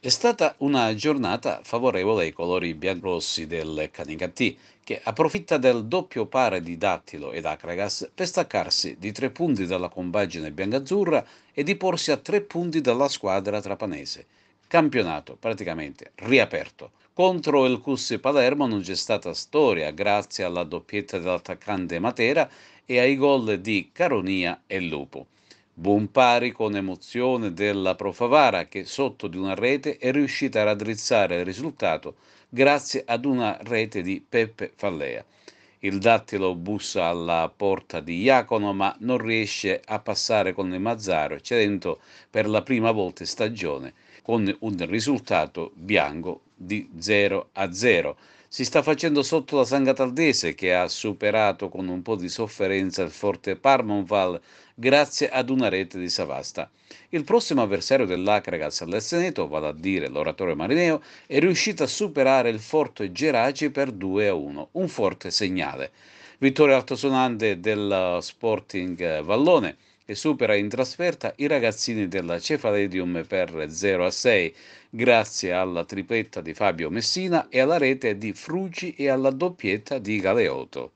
È stata una giornata favorevole ai colori biancorossi del Canigatti, che approfitta del doppio pare di Dattilo ed Acragas per staccarsi di tre punti dalla compagine biancazzurra e di porsi a tre punti dalla squadra trapanese. Campionato praticamente riaperto. Contro il Cussi Palermo non c'è stata storia grazie alla doppietta dell'attaccante Matera e ai gol di Caronia e Lupo buon pari con emozione della Profavara che sotto di una rete è riuscita a raddrizzare il risultato grazie ad una rete di Peppe Fallea. Il dattilo bussa alla porta di Iacono ma non riesce a passare con il Mazzaro cedendo per la prima volta in stagione con un risultato bianco di 0 a 0. Si sta facendo sotto la Sangataldese che ha superato con un po' di sofferenza il forte Parmonval grazie ad una rete di Savasta. Il prossimo avversario dell'Acragas all'Esseneto, vale a dire l'oratorio marineo, è riuscito a superare il forte Geraci per 2 a 1, un forte segnale. Vittoria altosonante del Sporting Vallone e supera in trasferta i ragazzini della Cefaledium per 0 a 6, grazie alla tripletta di Fabio Messina e alla rete di Frugi e alla doppietta di Galeotto.